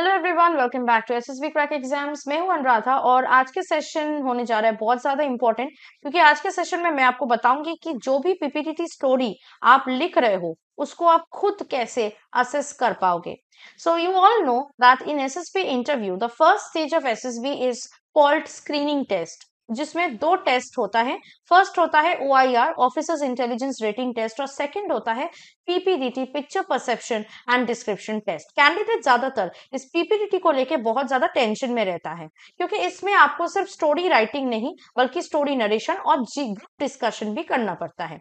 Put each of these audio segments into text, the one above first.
Hello everyone welcome back to SSB crack exams मैं हूं अनुराधा और आज के सेशन होने जा रहा है बहुत ज्यादा इंपॉर्टेंट क्योंकि आज के सेशन में मैं आपको बताऊंगी कि जो भी पीपीटीटी स्टोरी आप लिख रहे हो उसको आप खुद कैसे असेस कर पाओगे so you all know that in SSB interview the first stage of SSB is called screening test जिसमें दो टेस्ट होता है फर्स्ट होता है O I R officers intelligence rating test और सेकेंड होता है PPDT picture perception and description test candidate ज्यादातर इस पीपीडीटी को लेके बहुत ज्यादा टेंशन में रहता है क्योंकि इसमें आपको सिर्फ स्टोरी राइटिंग नहीं बल्कि स्टोरी नरेशन और जी ग्रुप डिस्कशन भी करना पड़ता है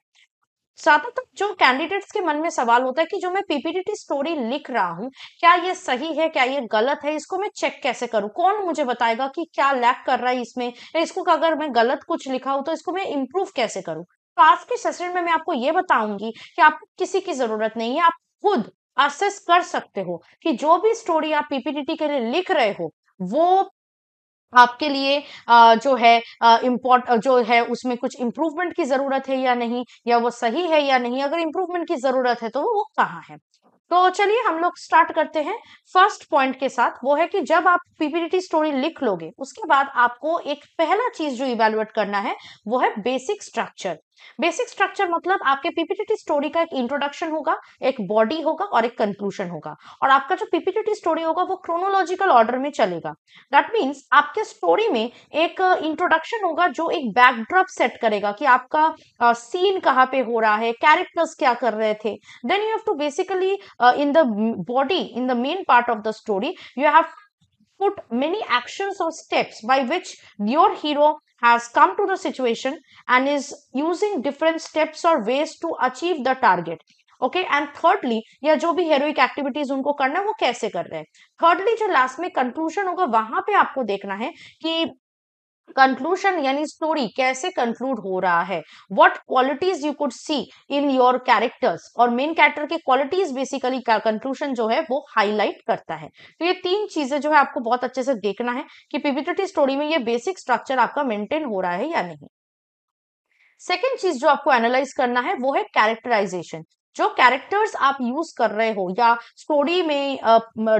ज्यादातर जो कैंडिडेट्स के मन में सवाल होता है कि जो मैं पीपीडीटी स्टोरी लिख रहा हूँ क्या ये सही है क्या ये गलत है इसको मैं चेक कैसे करूँ कौन मुझे बताएगा कि क्या लैक कर रहा है इसमें इसको अगर मैं गलत कुछ लिखा हूँ तो इसको मैं इम्प्रूव कैसे करूँ तो आज के सेशन में मैं आपको ये बताऊंगी कि आपको किसी की जरूरत नहीं है आप खुद असेस कर सकते हो कि जो भी स्टोरी आप पीपीडीटी के लिए लिख रहे हो वो आपके लिए जो है इम्पोर्ट जो है उसमें कुछ इम्प्रूवमेंट की जरूरत है या नहीं या वो सही है या नहीं अगर इम्प्रूवमेंट की जरूरत है तो वो कहाँ है तो चलिए हम लोग स्टार्ट करते हैं फर्स्ट पॉइंट के साथ वो है कि जब आप पीपीटी स्टोरी लिख लोगे उसके बाद आपको एक पहला चीज जो इवेलुएट करना है वो है बेसिक स्ट्रक्चर बेसिक स्ट्रक्चर मतलब आपके पीपीटी स्टोरी का एक इंट्रोडक्शन होगा एक बॉडी होगा और एक कंक्लूशन होगा और आपका जो पीपीटी स्टोरी होगा वो क्रोनोलॉजिकल ऑर्डर में चलेगा दैट मीन्स आपके स्टोरी में एक इंट्रोडक्शन uh, होगा जो एक बैकड्रॉप सेट करेगा कि आपका सीन uh, कहाँ पे हो रहा है कैरेक्टर्स क्या कर रहे थे then you have to basically uh, in the body in the main part of the story you have put many actions or steps by which your hero has come to the situation and is using different steps or ways to achieve the target okay and thirdly या जो भी heroic activities उनको करना है वो कैसे कर रहे हैं थर्डली जो लास्ट में कंक्लूजन होगा वहां पे आपको देखना है कि कंक्लूशन यानी स्टोरी कैसे कंक्लूड हो रहा है what qualities you could see in your characters और मेन कैरेक्टर के क्वालिटीज बेसिकली कंक्लूशन जो है वो हाईलाइट करता है तो ये तीन चीजें जो है आपको बहुत अच्छे से देखना है कि पीपीटी स्टोरी में ये बेसिक स्ट्रक्चर आपका मेंटेन हो रहा है या नहीं सेकेंड चीज जो आपको एनालाइज करना है वो है कैरेक्टराइजेशन जो कैरेक्टर्स आप यूज कर रहे हो या स्टोरी में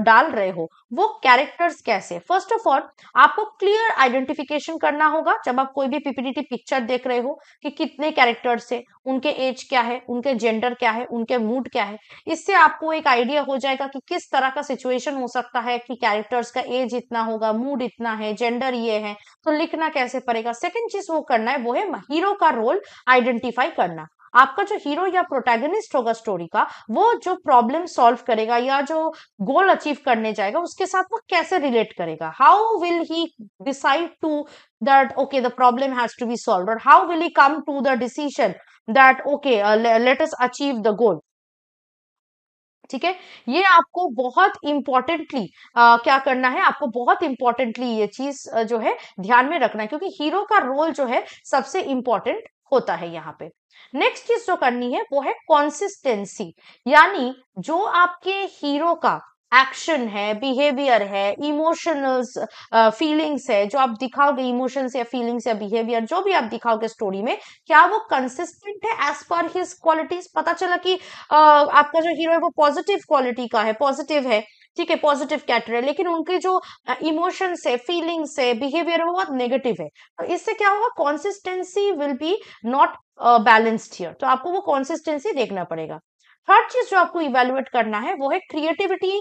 डाल रहे हो वो कैरेक्टर्स कैसे फर्स्ट ऑफ ऑल आपको क्लियर आइडेंटिफिकेशन करना होगा जब आप कोई भी पीपीडीटी पिक्चर देख रहे हो कि कितने कैरेक्टर्स है उनके एज क्या है उनके जेंडर क्या है उनके मूड क्या है इससे आपको एक आइडिया हो जाएगा कि किस तरह का सिचुएशन हो सकता है कि कैरेक्टर्स का एज इतना होगा मूड इतना है जेंडर ये है तो लिखना कैसे पड़ेगा सेकेंड चीज वो करना है वो है हीरो का रोल आइडेंटिफाई करना आपका जो हीरो या प्रोटैगनिस्ट होगा स्टोरी का वो जो प्रॉब्लम सॉल्व करेगा या जो गोल अचीव करने जाएगा उसके साथ वो कैसे रिलेट करेगा how will he decide to that okay the problem has to be solve और how will he come to the decision that okay let us achieve the goal ठीक है ये आपको बहुत इंपॉर्टेंटली uh, क्या करना है आपको बहुत इंपॉर्टेंटली ये चीज uh, जो है ध्यान में रखना है क्योंकि हीरो का रोल जो है सबसे इंपॉर्टेंट होता है यहाँ पे नेक्स्ट चीज जो करनी है वो है कॉन्सिस्टेंसी यानी जो आपके हीरो का एक्शन है बिहेवियर है इमोशनल फीलिंग्स है जो आप दिखाओगे इमोशंस या फीलिंग्स या बिहेवियर जो भी आप दिखाओगे स्टोरी में क्या वो कंसिस्टेंट है एज पर हिज क्वालिटीज पता चला कि uh, आपका जो हीरो है वो पॉजिटिव क्वालिटी का है पॉजिटिव है ठीक है पॉजिटिव कैटर है लेकिन उनके जो इमोशंस है फीलिंग्स है बिहेवियर है वो बहुत नेगेटिव है तो इससे क्या होगा consistency will be not balanced here तो आपको वो कॉन्सिस्टेंसी देखना पड़ेगा थर्ड चीज जो आपको इवेल्युएट करना है वो है क्रिएटिविटी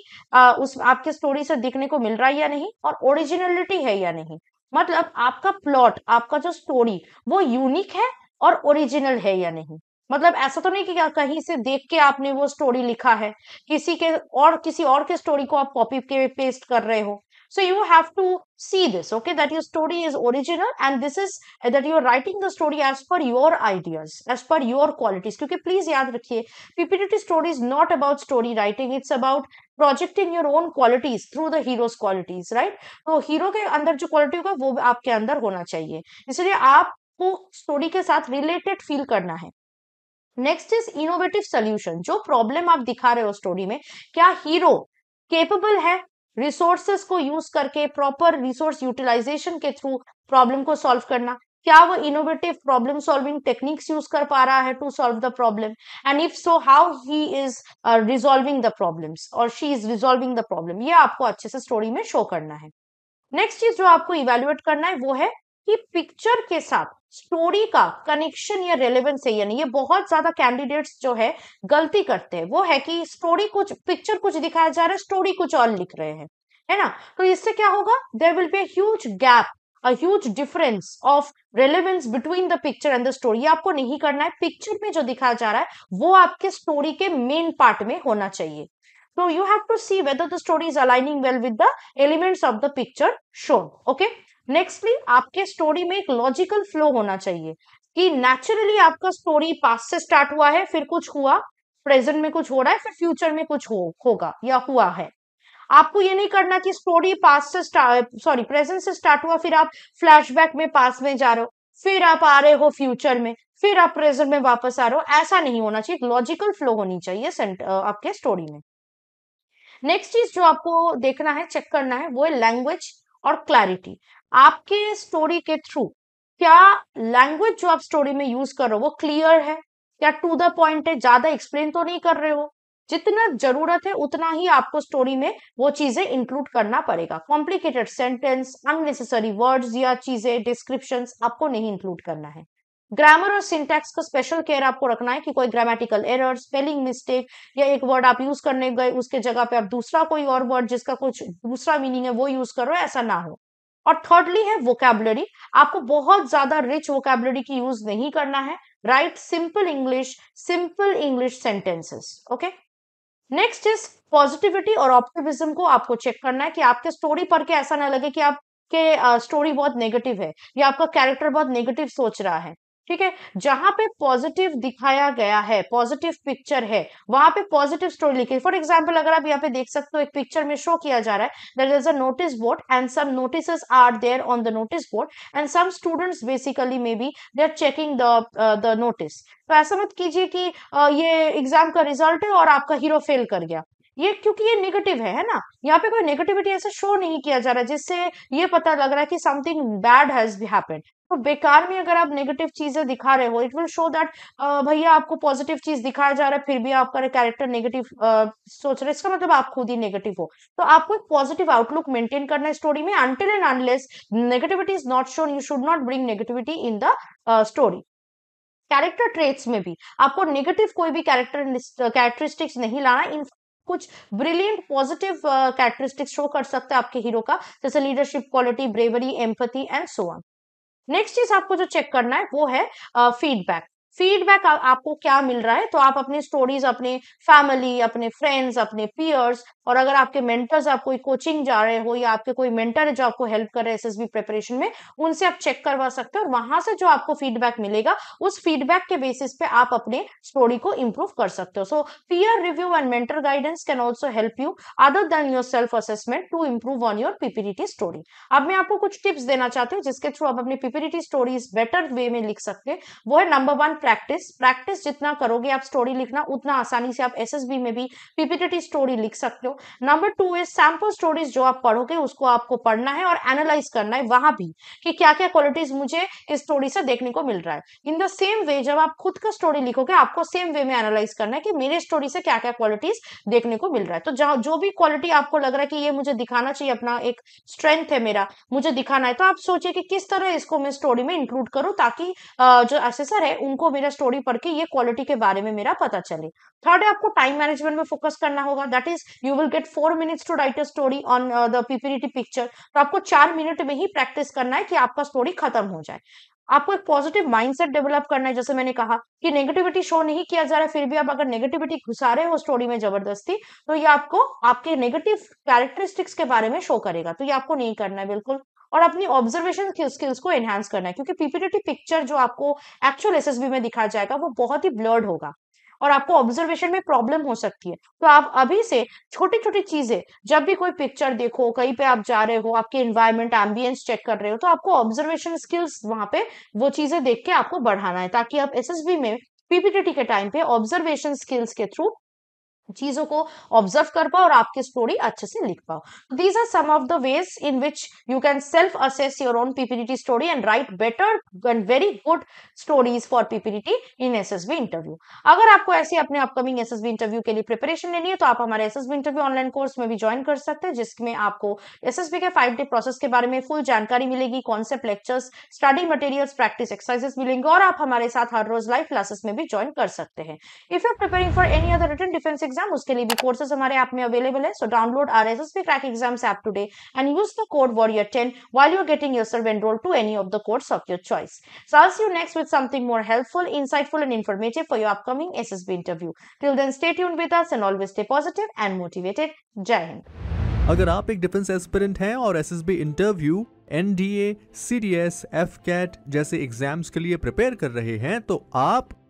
उस आपके स्टोरी से दिखने को मिल रहा है या नहीं और ओरिजिनलिटी है या नहीं मतलब आपका प्लॉट आपका जो स्टोरी वो यूनिक है और ओरिजिनल है या नहीं मतलब ऐसा तो नहीं कि कहीं से देख के आपने वो स्टोरी लिखा है किसी के और किसी और के स्टोरी को आप कॉपी के पेस्ट कर रहे हो so you have to see this okay that your story is original and this is that you are writing the story as per your ideas as per your qualities क्योंकि please याद रखिए PPDT story is not about story writing it's about projecting your own qualities through the heroes qualities right तो hero के अंदर जो quality होगा वो आपके अंदर होना चाहिए इसलिए आपको स्टोरी के साथ रिलेटेड फील करना है नेक्स्ट इज इनोवेटिव सोल्यूशन जो प्रॉब्लम आप दिखा रहे हो स्टोरी में क्या हीरो केपेबल है रिसोर्सेस को यूज करके प्रॉपर रिसोर्स यूटिलाइजेशन के थ्रू प्रॉब्लम को सॉल्व करना क्या वो innovative problem solving techniques use कर पा रहा है to solve the problem and if so how he is resolving the problems और she is resolving the problem ये आपको अच्छे से स्टोरी में शो करना है नेक्स्ट चीज जो आपको इवेल्युएट करना है वो है कि पिक्चर के साथ स्टोरी का कनेक्शन या रेलेवेंस है यानी ये बहुत ज्यादा कैंडिडेट्स जो है गलती करते हैं वो है कि स्टोरी कुछ पिक्चर कुछ दिखाया जा रहा है स्टोरी कुछ और लिख रहे हैं है ना तो इससे क्या होगा there will be a gap a difference of relevance between the picture and the story आपको नहीं करना है पिक्चर में जो दिखाया जा रहा है वो आपके स्टोरी के मेन पार्ट में होना चाहिए तो you have to see whether the story is aligning well with the elements of the picture shown okay nextly आपके स्टोरी में एक लॉजिकल फ्लो होना चाहिए कि नेचुरली आपका स्टोरी पास से स्टार्ट हुआ है फिर कुछ हुआ प्रेजेंट में कुछ हो रहा है फिर फ्यूचर में कुछ हो, होगा या हुआ है आपको ये नहीं करना कि स्टोरी पास से सॉरी प्रेजेंट से स्टार्ट हुआ फिर आप फ्लैशबैक में पास में जा रहे हो फिर आप आ रहे हो फ्यूचर में फिर आप प्रेजेंट में वापस आ रहे हो ऐसा नहीं होना चाहिए लॉजिकल फ्लो होनी चाहिए आपके स्टोरी में नेक्स्ट चीज जो आपको देखना है चेक करना है वो है लैंग्वेज और क्लैरिटी आपके स्टोरी के थ्रू क्या लैंग्वेज जो आप स्टोरी में यूज कर रहे हो वो क्लियर है क्या टू द पॉइंट है ज्यादा एक्सप्लेन तो नहीं कर रहे हो जितना जरूरत है उतना ही आपको स्टोरी में वो चीजें इंक्लूड करना पड़ेगा कॉम्प्लिकेटेड सेंटेंस अननेसेसरी वर्ड्स या चीजें डिस्क्रिप्शन आपको नहीं इंक्लूड करना है ग्रामर और सिंटेक्स का स्पेशल केयर आपको रखना है कि कोई ग्रामेटिकल एरर स्पेलिंग मिस्टेक या एक वर्ड आप यूज करने गए उसके जगह पे आप दूसरा कोई और वर्ड जिसका कुछ दूसरा मीनिंग है वो यूज करो ऐसा ना हो और थर्डली है वोकेबलरी आपको बहुत ज्यादा रिच वोकेबलरी की यूज नहीं करना है right simple English simple English sentences okay next is positivity और ऑप्टिमिज्म को आपको चेक करना है कि आपके स्टोरी पढ़ के ऐसा ना लगे कि आपके स्टोरी uh, बहुत नेगेटिव है या आपका कैरेक्टर बहुत नेगेटिव सोच रहा है ठीक है जहां पे पॉजिटिव दिखाया गया है पॉजिटिव पिक्चर है वहां पे पॉजिटिव स्टोरी लिखी फॉर एग्जाम्पल अगर आप यहाँ पे देख सकते हो एक पिक्चर में शो किया जा रहा है there is a notice board and some notice are there on the notice board and some students basically may be they are checking the notice तो ऐसा मत कीजिए कि uh, ये एग्जाम का रिजल्ट है और आपका हीरो फेल कर गया ये क्योंकि ये नेगेटिव है है ना यहाँ पे कोई नेगेटिविटी ऐसा शो नहीं किया जा रहा जिससे ये पता लग रहा है कि समथिंग बैड हैज हैपेंड तो बेकार में अगर आप नेगेटिव चीजें दिखा रहे हो इट विल शो दैट भैया आपको पॉजिटिव चीज दिखाया जा रहा है फिर भी आपका कैरेक्टर नेगेटिव uh, सोच रहे इसका मतलब आप खुद ही नेगेटिव हो तो आपको एक पॉजिटिव आउटलुक मेंटेन करना है स्टोरी में until and unless negativity is not shown you should not bring negativity in the story character traits में भी आपको नेगेटिव कोई भी कैरेक्टर कैरेक्टरिस्टिक्स नहीं लाना इन कुछ ब्रिलियंट पॉजिटिव कैरेक्टरिस्टिक्स शो कर सकते हैं आपके हीरो का जैसे leadership quality bravery empathy and so on next चीज आपको जो चेक करना है वो है फीडबैक uh, फीडबैक आपको क्या मिल रहा है तो आप अपनी स्टोरीज अपने फैमिली अपने फ्रेंड्स अपने पियर्स और अगर आपके मेंटर्स आप कोई कोचिंग जा रहे हो या आपके कोई मेंटर है जो आपको हेल्प कर रहे हैं एस प्रिपरेशन में उनसे आप चेक करवा सकते हो और वहां से जो आपको फीडबैक मिलेगा उस फीडबैक के बेसिस पे आप अपने स्टोरी को इम्प्रूव कर सकते हो so peer review and mentor guidance can also help you other than your self assessment to improve on your PPDT story अब मैं आपको कुछ टिप्स देना चाहती हूँ जिसके थ्रू आप अपनी पीपीडीटी स्टोरीज बेटर वे में लिख सकते हैं वो है नंबर वन प्रैक्टिस प्रैक्टिस जितना करोगे आप स्टोरी लिखना उतना आसानी से आप एसएसबी में भी पीपीटीटी स्टोरी लिख सकते हो number two is sample stories जो आप पढ़ोगे उसको आपको पढ़ना है और एनालाइज करना है वहां भी कि क्या क्या क्वालिटीज मुझे इस स्टोरी से देखने को मिल रहा है इन द सेम वे जब आप खुद का स्टोरी लिखोगे आपको सेम वे में एनालाइज करना है कि मेरे स्टोरी से क्या क्या क्वालिटीज देखने को मिल रहा है तो जो भी क्वालिटी आपको लग रहा है कि ये मुझे दिखाना चाहिए अपना एक स्ट्रेंथ है मेरा मुझे दिखाना है तो आप सोचिए कि किस तरह इसको मैं स्टोरी में इंक्लूड करूँ ताकि जो असेसर है उनको मेरा स्टोरी पढ़ के ये क्वालिटी के बारे में मेरा पता चले थर्ड है आपको टाइम मैनेजमेंट में फोकस करना होगा that is you will get four minutes to write a story on the PPT picture तो आपको चार मिनट में ही प्रैक्टिस करना है कि आपका स्टोरी खत्म हो जाए आपको एक पॉजिटिव माइंडसेट डेवलप करना है जैसे मैंने कहा कि नेगेटिविटी शो नहीं किया जा रहा है फिर भी आप अगर नेगेटिविटी घुसा रहे हो स्टोरी में जबरदस्ती तो ये आपको आपके नेगेटिव कैरेक्टरिस्टिक्स के बारे में शो करेगा तो ये आपको नहीं करना है बिल्कुल और अपनी ऑब्जर्वेशन स्किल्स को एनहांस करना है क्योंकि पीपीटी पिक्चर जो आपको एक्चुअल एस में दिखा जाएगा वो बहुत ही ब्लर्ड होगा और आपको ऑब्जर्वेशन में प्रॉब्लम हो सकती है तो आप अभी से छोटी छोटी चीजें जब भी कोई पिक्चर देखो कहीं पे आप जा रहे हो आपके इन्वायरमेंट एम्बियंस चेक कर रहे हो तो आपको ऑब्जर्वेशन स्किल्स वहां पे वो चीजें देख के आपको बढ़ाना है ताकि आप एस में पीपीटी के टाइम पे ऑब्जर्वेशन स्किल्स के थ्रू चीजों को ऑब्जर्व कर पाओ और आपकी स्टोरी अच्छे से लिख पाओ these are some of the ways in which you can self assess your own PPDT story and write better and very good stories for PPDT in B interview अगर आपको ऐसे अपने upcoming S S B interview के लिए preparation लेनी है तो आप हमारे एसएसबी इंटरव्यू ऑनलाइन कोर्स में भी ज्वाइन कर सकते हैं जिसमें आपको एस एस बी के फाइव डे प्रोसेस के बारे में फुल जानकारी मिलेगी concept lectures study materials practice exercises मिलेंगे और आप हमारे साथ हर रोज लाइव क्लासेस में भी ज्वाइन कर सकते हैं if you preparing for any other written defence exam exam उसके लिए भी कोर्सेज हमारे ऐप में अवेलेबल है so download our S S P crack exams app today and use the code warrior ten while you're getting yourself enrolled to any of the course of your choice. So I'll see you next with something more helpful, insightful and informative for your upcoming SSB interview. Till then stay tuned with us and always stay positive and motivated. जय हिंद अगर आप एक defence aspirant हैं और SSB interview NDA, CDS, AFCAT जैसे exams के लिए prepare कर रहे हैं तो आप